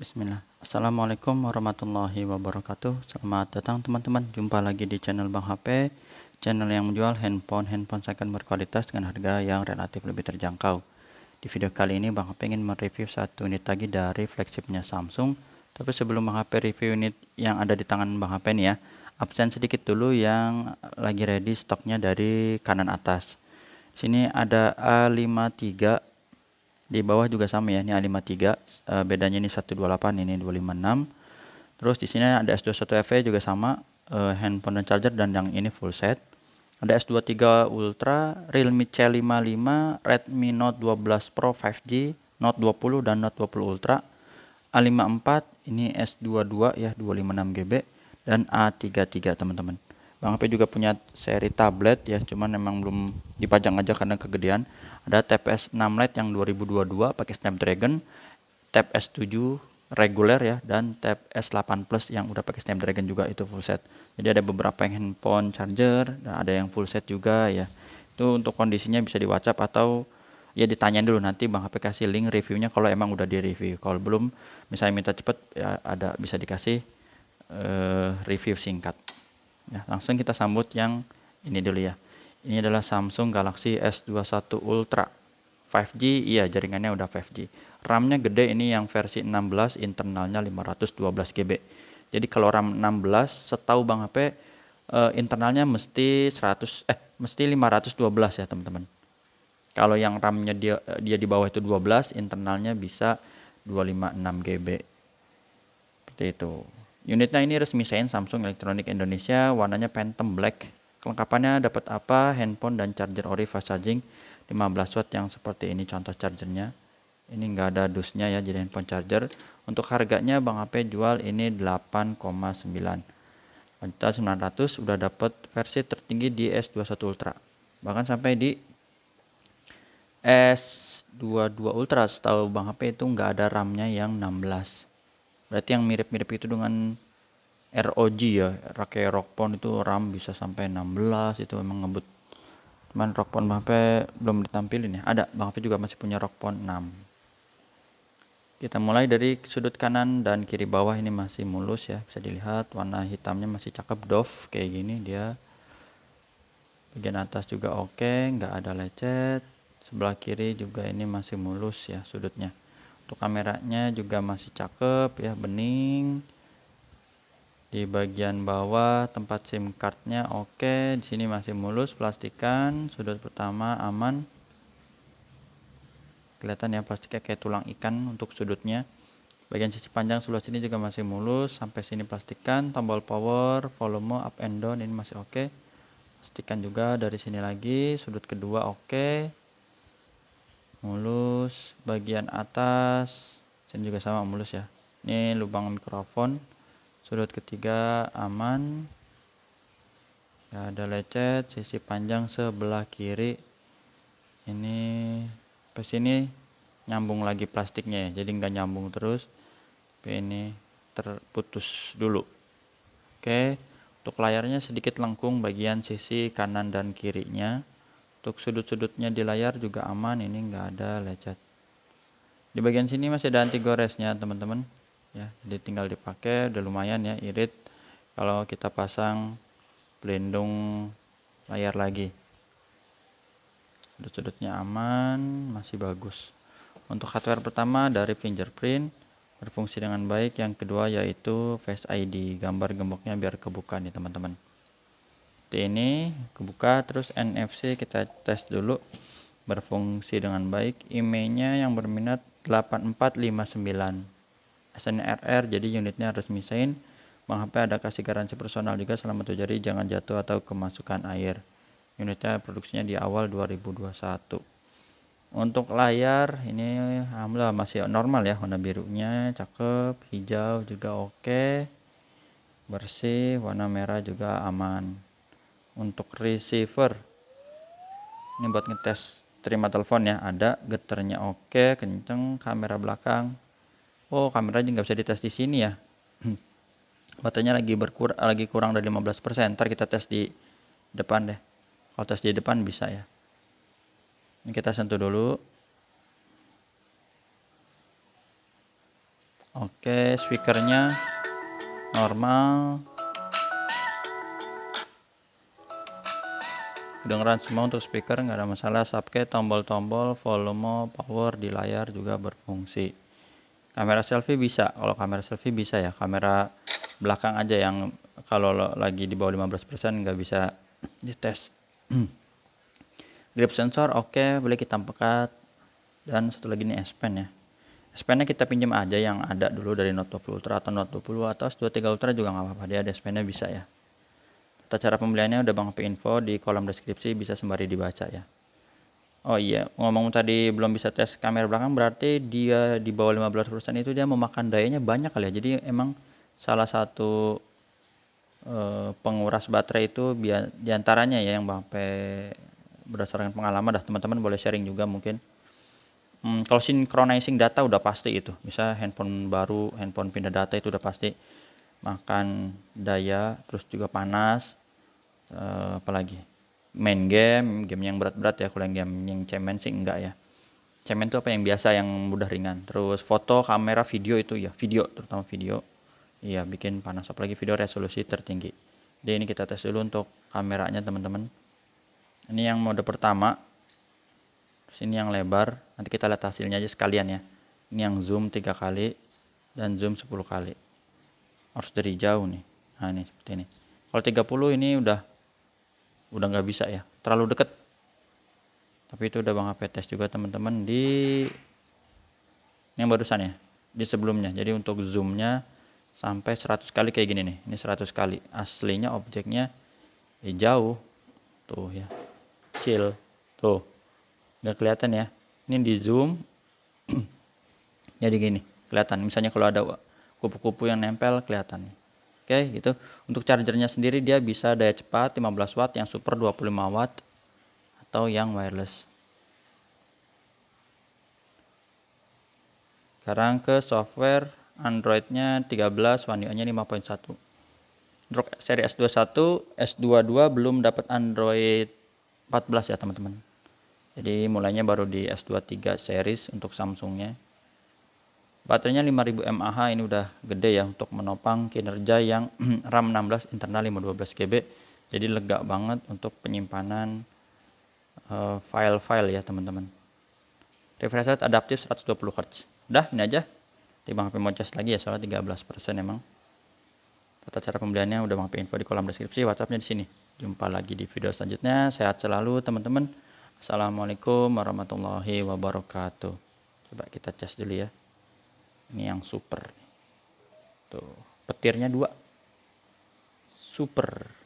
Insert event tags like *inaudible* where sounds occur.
Bismillah Assalamualaikum warahmatullahi wabarakatuh Selamat datang teman-teman Jumpa lagi di channel Bang HP Channel yang menjual handphone-handphone second berkualitas Dengan harga yang relatif lebih terjangkau Di video kali ini Bang HP ingin mereview satu unit lagi dari flagshipnya Samsung Tapi sebelum Bang HP review unit yang ada di tangan Bang HP nih ya Absen sedikit dulu yang lagi ready stoknya dari kanan atas sini ada A53 di bawah juga sama ya ini A53 uh, eh, bedanya ini 128 ini 256 terus di sini ada S21FE juga sama uh, handphone dan charger dan yang ini full set ada S23 Ultra, Realme C55, Redmi Note 12 Pro 5G, Note 20 dan Note 20 Ultra, A54 ini S22 ya 256 GB dan A33 teman-teman. Bang HP juga punya seri tablet ya, cuman memang belum dipajang aja karena kegedean. Ada Tab S6 Lite yang 2022 pakai Snapdragon, Tab S7 reguler ya dan Tab S8 Plus yang udah pakai Snapdragon juga itu full set. Jadi ada beberapa yang handphone charger dan ada yang full set juga ya. Itu untuk kondisinya bisa di WhatsApp atau ya ditanyain dulu nanti bang HP kasih link reviewnya kalau emang udah di review kalau belum misalnya minta cepet ya ada bisa dikasih uh, review singkat Ya, langsung kita sambut yang ini dulu ya. Ini adalah Samsung Galaxy S21 Ultra. 5G, iya jaringannya udah 5G. RAM-nya gede ini yang versi 16, internalnya 512 GB. Jadi kalau RAM 16, setahu Bang HP eh, internalnya mesti 100 eh mesti 512 ya, teman-teman. Kalau yang RAM-nya dia eh, dia di bawah itu 12, internalnya bisa 256 GB. Seperti itu. Unitnya ini resmi sein Samsung Electronic Indonesia, warnanya Phantom Black. Kelengkapannya dapat apa? Handphone dan charger ori fast charging 15 watt yang seperti ini contoh chargernya. Ini nggak ada dusnya ya jadi handphone charger. Untuk harganya Bang HP jual ini 8,9 juta 900 udah dapat versi tertinggi di S21 Ultra. Bahkan sampai di S22 Ultra setahu Bang HP itu nggak ada RAM-nya yang 16 berarti yang mirip-mirip itu dengan ROG ya kayak Rockpon itu RAM bisa sampai 16 itu emang ngebut cuman Rockpon HP belum ditampilin ya ada Bang HP juga masih punya Rockpon 6 kita mulai dari sudut kanan dan kiri bawah ini masih mulus ya bisa dilihat warna hitamnya masih cakep doff kayak gini dia bagian atas juga oke okay, nggak ada lecet sebelah kiri juga ini masih mulus ya sudutnya untuk kameranya juga masih cakep ya bening di bagian bawah tempat SIM cardnya oke di sini masih mulus plastikan sudut pertama aman kelihatan ya plastiknya kayak tulang ikan untuk sudutnya bagian sisi panjang sebelah sini juga masih mulus sampai sini plastikan tombol power volume up and down ini masih oke okay. plastikan juga dari sini lagi sudut kedua oke mulus bagian atas sini juga sama mulus ya ini lubang mikrofon sudut ketiga aman ya ada lecet sisi panjang sebelah kiri ini pas ini nyambung lagi plastiknya ya jadi nggak nyambung terus tapi ini terputus dulu oke untuk layarnya sedikit lengkung bagian sisi kanan dan kirinya untuk sudut-sudutnya di layar juga aman ini nggak ada lecet di bagian sini masih ada anti goresnya teman-teman ya jadi tinggal dipakai udah lumayan ya irit kalau kita pasang pelindung layar lagi sudut-sudutnya aman masih bagus untuk hardware pertama dari fingerprint berfungsi dengan baik yang kedua yaitu face ID gambar gemboknya biar kebuka nih teman-teman seperti ini kebuka terus NFC kita tes dulu berfungsi dengan baik IMEI-nya yang berminat 8459 SNRR jadi unitnya harus misain Bang HP ada kasih garansi personal juga selama tujuh hari jangan jatuh atau kemasukan air unitnya produksinya di awal 2021 untuk layar ini alhamdulillah masih normal ya warna birunya cakep hijau juga oke bersih warna merah juga aman untuk receiver ini buat ngetes terima telepon ya ada geternya oke kenceng kamera belakang oh kamera aja nggak bisa dites di sini ya *clears throat* baterainya lagi berkur lagi kurang dari 15% ntar kita tes di depan deh kalau tes di depan bisa ya ini kita sentuh dulu oke speakernya normal kedengaran semua untuk speaker nggak ada masalah subcat tombol-tombol volume power di layar juga berfungsi kamera selfie bisa kalau kamera selfie bisa ya kamera belakang aja yang kalau lagi di bawah 15% nggak bisa dites *clears throat* grip sensor oke okay, boleh kita pekat dan satu lagi ini S Pen ya S Pen nya kita pinjam aja yang ada dulu dari Note 20 Ultra atau Note 20 atau S23 Ultra juga nggak apa-apa dia ada S Pen nya bisa ya Tata cara pembeliannya udah Bang P info di kolom deskripsi bisa sembari dibaca ya. Oh iya, ngomong tadi belum bisa tes kamera belakang berarti dia di bawah 15% itu dia memakan dayanya banyak kali ya. Jadi emang salah satu eh, penguras baterai itu diantaranya ya yang Bang berdasarkan pengalaman dah teman-teman boleh sharing juga mungkin. Hmm, kalau synchronizing data udah pasti itu. Misal handphone baru, handphone pindah data itu udah pasti makan daya terus juga panas uh, apalagi main game game yang berat-berat ya kalau yang game yang cemen sih enggak ya cemen itu apa yang biasa yang mudah ringan terus foto kamera video itu ya video terutama video iya bikin panas apalagi video resolusi tertinggi jadi ini kita tes dulu untuk kameranya teman-teman ini yang mode pertama terus ini yang lebar nanti kita lihat hasilnya aja sekalian ya ini yang zoom tiga kali dan zoom 10 kali harus dari jauh nih nah ini seperti ini kalau 30 ini udah udah nggak bisa ya terlalu deket tapi itu udah bang HP tes juga teman-teman di ini yang barusan ya di sebelumnya jadi untuk zoomnya sampai 100 kali kayak gini nih ini 100 kali aslinya objeknya eh, jauh tuh ya kecil tuh nggak kelihatan ya ini di zoom *clears throat* jadi gini kelihatan misalnya kalau ada kupu-kupu yang nempel kelihatan nih. Oke, gitu. Untuk chargernya sendiri dia bisa daya cepat 15 watt, yang super 25 watt atau yang wireless. Sekarang ke software Androidnya 13, One UI-nya 5.1. Untuk seri S21, S22 belum dapat Android 14 ya teman-teman. Jadi mulainya baru di S23 series untuk Samsungnya. Baterainya 5000 mAh ini udah gede ya untuk menopang kinerja yang *clears throat* RAM 16 internal 512 GB. Jadi lega banget untuk penyimpanan eh, file-file uh, ya teman-teman. Refresh rate adaptif 120 Hz. Udah ini aja. Di Bang HP charge lagi ya soalnya 13% emang. Tata cara pembeliannya udah Bang info di kolom deskripsi, WhatsAppnya di sini. Jumpa lagi di video selanjutnya. Sehat selalu teman-teman. Assalamualaikum warahmatullahi wabarakatuh. Coba kita charge dulu ya ini yang super tuh petirnya dua super